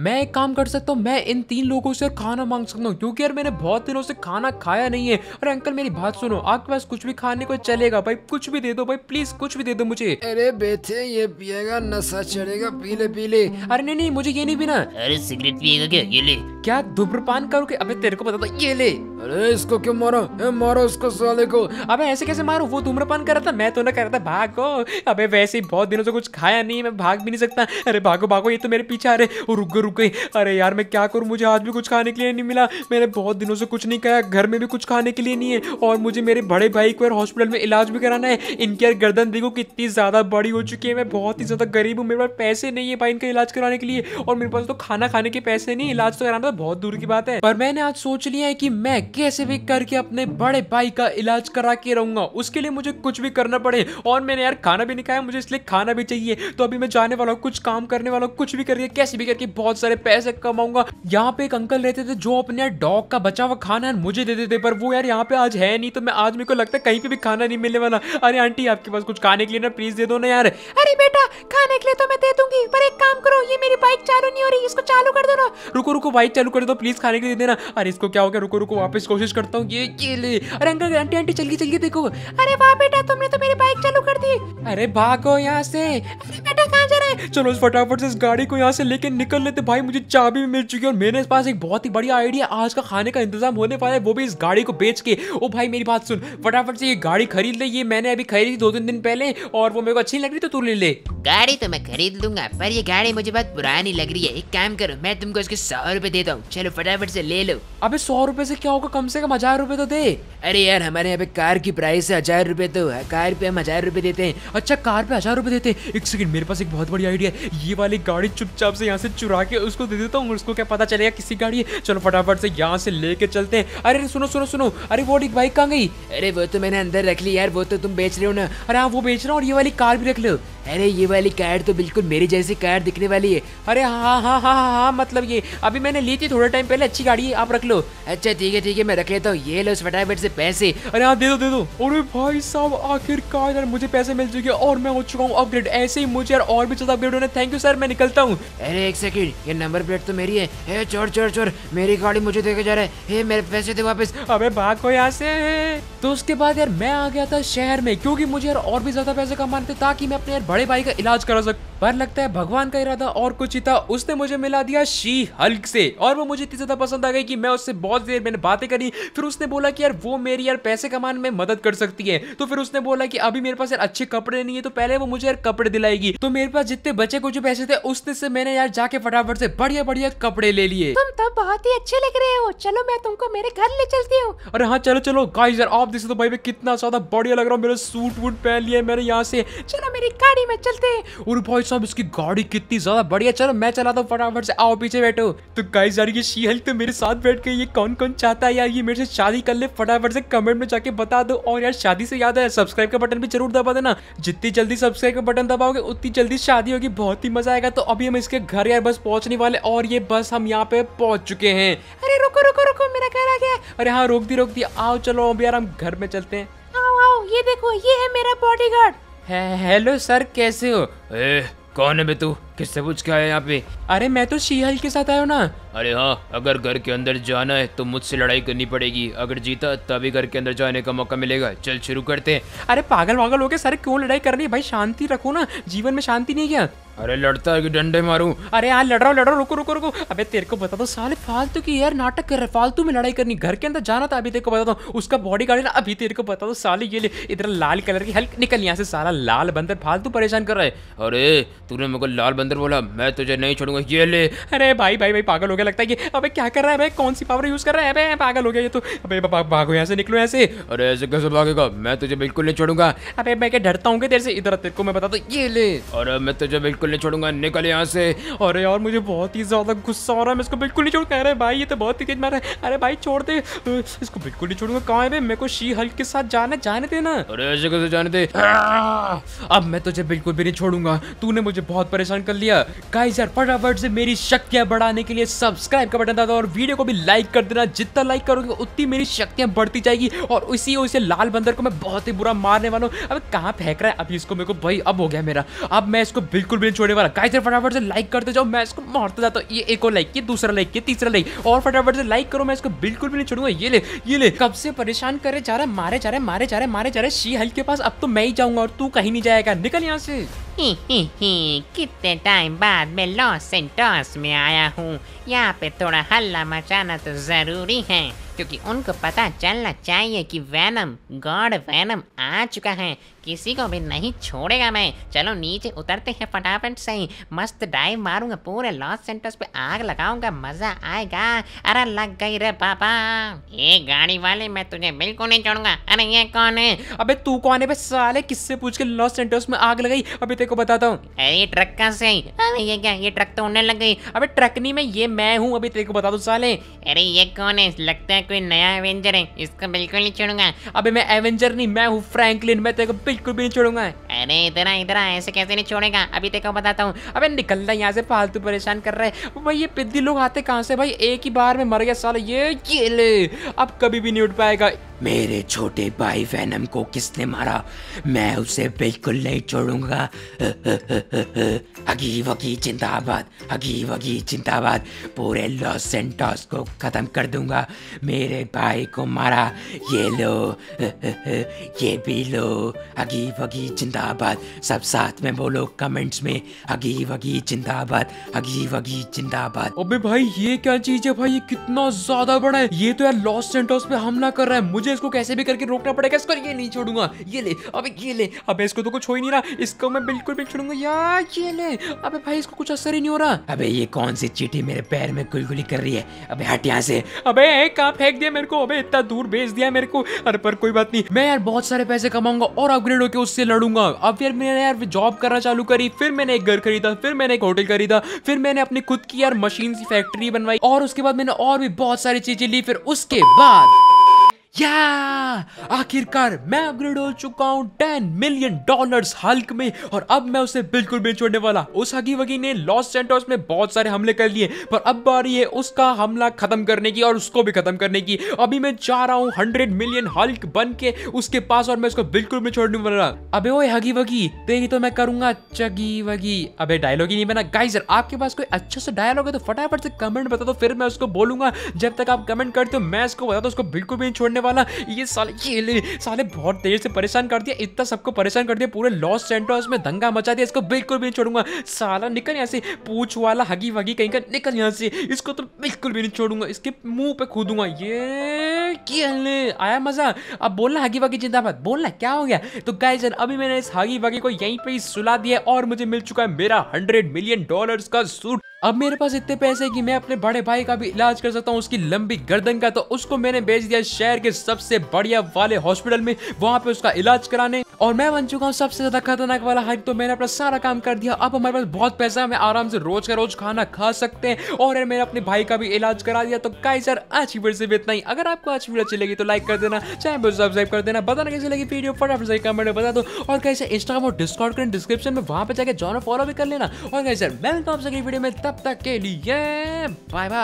मैं एक काम कर सकता हूँ मैं इन तीन लोगों से खाना मांग सकता हूँ क्योंकि यार मैंने बहुत दिनों से खाना खाया नहीं है और अंकल मेरी बात सुनो आपके पास कुछ भी खाने को चलेगा भाई कुछ भी दे दो भाई प्लीज कुछ भी दे दो मुझे अरे बेटे ये पिएगा नशा चढ़ेगा पीले पीले अरे नहीं नहीं मुझे ये नहीं पीना अरे सिगरेट पिएगा क्या ये ले क्या धूम्रपान करो कि अबे तेरे को पता था ये ले अरे इसको क्यों मारो ए, मारो इसको साले को अबे ऐसे कैसे मारो वो धूम्रपान कर रहा था मैं तो ना कर रहा था भागो अबे वैसे ही बहुत दिनों से कुछ खाया नहीं मैं भाग भी नहीं सकता अरे भागो भागो ये तो मेरे पीछे आ रहे रुक रुक गई अरे यार मैं क्या करूँ मुझे आज भी कुछ खाने के लिए नहीं मिला मैंने बहुत दिनों से कुछ नहीं खाया घर में भी कुछ खाने के लिए नहीं है और मुझे मेरे बड़े भाई को हॉस्पिटल में इलाज भी कराना है इनकी यार गर्दन देखो कितनी ज़्यादा बड़ी हो चुकी है मैं बहुत ही ज़्यादा गरीब हूँ मेरे पास पैसे नहीं है भाई इनका इलाज कराने के लिए और मेरे पास तो खाना खाने के पैसे नहीं इलाज तो कराना बहुत दूर की बात है पर मैंने आज सोच लिया है की मैं कैसे भी करके अपने बड़े भाई का इलाज करा के रहूंगा उसके लिए मुझे कुछ भी करना पड़े और मैंने यार खाना भी नहीं खाया मुझे इसलिए खाना भी चाहिए तो अभी मैं जाने वाला हूँ कुछ काम करने वाला हूँ कुछ भी करके कैसे भी करके बहुत सारे पैसे कमाऊंगा यहाँ पे एक अंकल रहते थे जो अपने यार डॉग का बचा हुआ खाना यार मुझे देते थे पर वो यार यहाँ पे आज है नहीं तो मैं आज मेरे को लगता है कहीं पे भी खाना नहीं मिलने वाला अरे आंटी आपके पास कुछ खाने के लिए ना प्लीज दे दो ना यार अरे बेटा खाने के लिए तो मैं दे दूंगी पर एक काम करो ये मेरी बाइक चालू नहीं हो रही इसको चालू कर दो ना रुको रुको बाइक चालू कर दो प्लीज खाने के लिए देना अरे इसको क्या हो गया रुको रुको वापस कोशिश करता हूँ ये केले अरे अंकल आंटी आंटी चलिए चलिए देखो अरे वाह बेटा तुमने तो मेरी बाइक चालू कर दी अरे भागो यहाँ से चलो इस फटाफट से इस गाड़ी को यहाँ से लेके निकल लेते भाई मुझे चाबी भी मिल चुकी है और मेरे पास एक बहुत ही बढ़िया आइडिया आज का खाने का इंतजाम होने वाला है वो भी इस गाड़ी को बेच के ओ भाई मेरी बात सुन फटाफट से ये गाड़ी खरीद ले ये मैंने अभी खरीदी दो तीन दिन पहले और वो मेरे को अच्छी लग रही तो तू ले ले गाड़ी तो मैं खरीद लूंगा पर ये गाड़ी मुझे बहुत पुरानी लग रही है एक काम करो मैं तुमको इसके सौ रुपए दे दो देता हूँ चलो फटाफट से ले लो अबे सौ रुपए से क्या होगा कम से कम हजार रुपए तो दे अरे यार हमारे यहाँ पे कार की प्राइस है हजार रुपए तो कार पे हम हजार रुपए देते हैं अच्छा कार पे हजार रुपए देते हैं एक सेकंड मेरे पास एक बहुत बड़ी आइडिया है ये वाली गाड़ी चुपचाप से यहाँ से चुरा के उसको दे देता हूँ उसको क्या पता चलेगा किसी गाड़ी है चलो फटाफट से यहाँ से लेके चलते हैं अरे सुनो सुनो सुनो अरे वो एक बाइक कहाँ गई अरे वो तो मैंने अंदर रख ली यार वो तो तुम बेच रहे हो ना अरे हाँ वो बेच रहा हूँ और ये वाली कार भी रख लो अरे ये वाली कार तो बिल्कुल मेरी जैसी कार दिखने वाली है अरे हाँ हाँ हाँ हाँ, हाँ मतलब ये अभी मैंने ली थी थोड़े टाइम पहले अच्छी गाड़ी आप रख लो अच्छा ठीक है ठीक है मैं रख लेता हूँ ये लो फटाफट से पैसे अरे हाँ दे दो दे दो अरे भाई साहब आखिरकार यार मुझे पैसे मिल चुके और मैं हो चुका हूँ अपग्रेड ऐसे ही मुझे यार और भी ज्यादा अपग्रेड होना थैंक यू सर मैं निकलता हूँ अरे एक सेकंड ये नंबर प्लेट तो मेरी है ए, चोर चोर चोर मेरी गाड़ी मुझे देखे जा रहा है ए, मेरे पैसे दे वापस अबे को यहाँ से तो उसके बाद यार मैं आ गया था शहर में क्योंकि मुझे यार और भी ज्यादा पैसे कमाने थे ताकि मैं अपने यार बड़े भाई का इलाज करा सकूँ पर लगता है भगवान का इरादा और कुछ ही था उसने मुझे मिला दिया शी हल्क से और वो मुझे इतनी ज्यादा पसंद आ गई कि मैं उससे बहुत देर मैंने बातें करी फिर उसने बोला कि यार वो मेरी यार पैसे कमाने में मदद कर सकती है तो फिर उसने बोला कि अभी मेरे पास यार अच्छे कपड़े नहीं है तो पहले वो मुझे यार कपड़े दिलाएगी तो मेरे पास जितने बचे कुछ पैसे थे उसने से मैंने यार जाके फटाफट से बढ़िया बढ़िया कपड़े ले लिए तुम तो बहुत ही अच्छे लग रहे हो चलो मैं तुमको मेरे घर ले चलती हूँ अरे हाँ चलो चलो गाइस यार आप देख तो भाई मैं कितना ज्यादा बढ़िया लग रहा हूँ मेरा सूट वूट पहन लिया मैंने यहाँ से चलो मेरी गाड़ी में चलते और भाई साहब इसकी गाड़ी कितनी ज्यादा बढ़िया चलो मैं चलाता हूँ फटाफट से आओ पीछे बैठो तो गाइस यार ये शी हल्क तो मेरे साथ बैठ के ये कौन कौन चाहता है यार ये मेरे से शादी कर ले फटाफट से कमेंट में जाके बता दो और यार शादी से याद है सब्सक्राइब का बटन भी जरूर दबा देना जितनी जल्दी सब्सक्राइब का बटन दबाओगे उतनी जल्दी शादी होगी बहुत ही मजा आएगा तो अभी हम इसके घर यार बस पहुंचने वाले और ये बस हम यहाँ पे पहुंच चुके हैं अरे रुको रुको रुको मेरा घर आ गया अरे हाँ रोक दी रोक दी आओ चलो अभी यार हम घर में चलते हैं आओ आओ ये देखो ये है मेरा बॉडीगार्ड हेलो सर कैसे हो ए, कौन है बे तू किससे पूछ के आया यहाँ पे अरे मैं तो शीहल के साथ आया हूँ ना अरे हाँ अगर घर के अंदर जाना है तो मुझसे लड़ाई करनी पड़ेगी अगर जीता तभी घर के अंदर जाने का मौका मिलेगा चल शुरू करते हैं अरे पागल वागल हो गए सर क्यों लड़ाई करनी है भाई शांति रखो ना जीवन में शांति नहीं क्या अरे लड़ता है कि डंडे मारू अरे यार लड़ रहा हूँ रुको रुको रुको अबे तेरे को बता दो साले फालतू की यार नाटक कर रहे फालतू में लड़ाई करनी घर के अंदर जाना था अभी तेरे को बता दो उसका बॉडी गार्ड ना अभी तेरे को बता दो साले ये ले इधर लाल कलर की हल्क निकल यहाँ से सारा लाल बंदर फालतू परेशान कर रहा है अरे तूने मेरे को लाल बंदर बोला मैं तुझे नहीं छोड़ूंगा ये ले अरे भाई भाई भाई पागल हो गया लगता है कि अबे क्या कर रहा है भाई कौन सी पावर यूज़ कर रहा है अभी पागल हो गया ये तो अभी भागो यहाँ से निकलो ऐसे अरे ऐसे कैसे भागेगा मैं तुझे बिल्कुल नहीं छोड़ूंगा अभी मैं क्या डरता हूँ तेरे से इधर तेरे को मैं बता दो ये ले अरे मैं तुझे बिल्कुल बिल्कुल नहीं छोड़ूंगा निकल यहाँ से अरे यार मुझे बहुत ही ज़्यादा गुस्सा हो रहा है मैं इसको बिल्कुल नहीं छोड़ कह रहे भाई ये तो बहुत ही तेज मारा है अरे भाई छोड़ दे इसको बिल्कुल नहीं छोड़ूंगा कहाँ है भाई मेरे को शी हल के साथ जाना जाने देना अरे ऐसे कैसे जाने दे अब मैं तुझे बिल्कुल भी नहीं छोड़ूंगा तूने मुझे बहुत परेशान कर लिया गाइस यार फटाफट से मेरी शक्तियां बढ़ाने के लिए सब्सक्राइब का बटन दबा दो और वीडियो को भी लाइक कर देना जितना लाइक करोगे उतनी मेरी शक्तियां बढ़ती जाएगी और उसी उसे लाल बंदर को मैं बहुत ही बुरा मारने वाला हूँ अब कहाँ फेंक रहा है अभी इसको मेरे को भाई अब हो गया मेरा अब मैं इसको बिल्कुल भी कमेंट छोड़ने वाला गाइस फटाफट से लाइक करते जाओ मैं इसको मारते जाता हूँ ये एक और लाइक किया दूसरा लाइक किया तीसरा लाइक और फटाफट से लाइक करो मैं इसको बिल्कुल भी नहीं छोड़ूंगा ये ले ये ले कब से परेशान करे जा रहा मारे जा रहे मारे जा रहे मारे जा रहे शी हल के पास अब तो मैं ही जाऊंगा और तू कहीं नहीं जाएगा निकल यहाँ से कितने टाइम बाद मैं लॉस एंड टॉस में आया हूँ यहाँ पे थोड़ा हल्ला मचाना तो जरूरी है क्योंकि उनको पता चलना चाहिए कि वैनम गॉड वैनम आ चुका है किसी को भी नहीं छोड़ेगा मैं चलो नीचे उतरते हैं फटाफट से ही मस्त डाइव मारूंगा पूरे लॉस सेंटर्स पे आग लगाऊंगा मजा आएगा अरे लग गई रे पापा ये गाड़ी वाले मैं तुझे बिल्कुल नहीं छोड़ूंगा अरे ये कौन है अबे तू कौन है बे साले किससे पूछ के लॉस सेंटर्स में आग लगाई अभी तेरे को बताता हूँ अरे ट्रक कहाँ से आई अरे ये क्या ये ट्रक तो उड़ने लग गई अबे ट्रक नहीं मैं ये मैं हूँ अभी तेरे को बता दो साले अरे ये कौन है लगता है कोई नया एवेंजर है इसको बिल्कुल नहीं छोड़ूंगा अबे मैं एवेंजर नहीं मैं हूँ फ्रैंकलिन मैं तेरे को बिल्कुल भी नहीं छोड़ूंगा अरे इधर इधर ऐसे कैसे नहीं छोड़ेगा अभी तेरे को बताता हूँ अबे निकल रहा यहाँ से फालतू परेशान कर रहे हैं भाई ये पिद्दी लोग आते कहाँ से भाई एक ही बार में मर गया साल ये अब कभी भी नहीं उठ पाएगा मेरे छोटे भाई वैनम को किसने मारा मैं उसे बिल्कुल नहीं छोड़ूंगा अगी वगी जिंदाबाद अगी वगी चिंताबाद पूरे लॉस सेंटॉस को ख़त्म कर दूंगा मेरे भाई को मारा ये लो ये भी लो अगी वगी जिंदाबाद सब साथ में बोलो कमेंट्स में अगी वगी जिंदाबाद अगी वगी चिंताबाद अबे भाई ये क्या चीज़ है भाई ये कितना ज़्यादा बड़ा है ये तो यार लॉस सेंटॉस पे हमला कर रहा है मुझे इसको कैसे भी करके रोकना पड़ेगा इसको ये नहीं छोड़ूंगा ये ले अबे ये ले अबे इसको तो कुछ हो ही नहीं रहा इसको मैं बिल्कुल भी छोड़ूंगा यार ये ले अबे भाई इसको कुछ असर ही नहीं हो रहा अबे ये कौन सी चीटी मेरे पैर में गुलगुली कर रही है अबे हट यहाँ से अबे कहाँ फेंक दिया मेरे को अबे इतना दूर भेज दिया मेरे को अरे पर कोई बात नहीं मैं यार बहुत सारे पैसे कमाऊंगा और अपग्रेड होकर उससे लड़ूंगा अब यार मैंने यार जॉब करना चालू करी फिर मैंने एक घर खरीदा फिर मैंने एक होटल खरीदा फिर मैंने अपनी खुद की यार मशीन सी फैक्ट्री बनवाई और उसके बाद मैंने और भी बहुत सारी चीजें ली फिर उसके बाद या आखिरकार मैं अपग्रेड हो चुका हूँ टेन मिलियन डॉलर्स हल्क में और अब मैं उसे बिल्कुल भी छोड़ने वाला उस हगी वगी ने लॉस सेंटर्स में बहुत सारे हमले कर लिए पर अब बारी है उसका हमला खत्म करने की और उसको भी खत्म करने की अभी मैं जा रहा हूँ हंड्रेड मिलियन हल्क बन के उसके पास और मैं उसको बिल्कुल भी छोड़ने वाला अबे ओए हगी वगी तेरी तो मैं करूंगा चगी वगी अबे डायलॉग ही नहीं बना गाइजर आपके पास कोई अच्छा सा डायलॉग है तो फटाफट से कमेंट बता दो फिर मैं उसको बोलूंगा जब तक आप कमेंट करते हो मैं इसको बता दो उसको बिल्कुल भी छोड़ने वाला ये साले ये ले साले बहुत देर से परेशान कर दिया इतना सबको परेशान कर दिया पूरे लॉस सेंटर्स में दंगा मचा दिया इसको बिल्कुल भी नहीं छोड़ूंगा साला निकल यहाँ से पूछ वाला हगी वगी कहीं का निकल यहाँ से इसको तो बिल्कुल भी नहीं छोड़ूंगा इसके मुंह पे कूदूंगा ये किले आया मजा अब बोलना हगी वगी जिंदाबाद बोलना क्या हो गया तो गाइजन अभी मैंने इस हगी वगी को यहीं पे ही सुला दिया और मुझे मिल चुका है मेरा हंड्रेड मिलियन डॉलर्स का सूट अब मेरे पास इतने पैसे कि मैं अपने बड़े भाई का भी इलाज कर सकता हूँ उसकी लंबी गर्दन का तो उसको मैंने भेज दिया शहर के सबसे बढ़िया वाले हॉस्पिटल में वहां पे उसका इलाज कराने और मैं बन चुका हूँ सबसे ज्यादा खतरनाक वाला हाइक तो मैंने अपना सारा काम कर दिया अब हमारे पास बहुत पैसा है मैं आराम से रोज का रोज खाना खा सकते हैं और मैंने अपने भाई का भी इलाज करा दिया तो कई सर अच्छी वीडियो से इतना ही अगर आपको अच्छी वीडियो अच्छी लगी तो लाइक कर देना चैनल पर सब्सक्राइब कर देना बताना कैसे लगी वीडियो फटाफट से कमेंट में बता दो और कैसे इंस्टाग्राम और डिस्काउंट करें डिस्क्रिप्शन में वहां पर जाकर जॉन फॉलो भी कर लेना और कैसे मैं तो हूँ आपसे वीडियो में तब 打个礼耶，拜拜。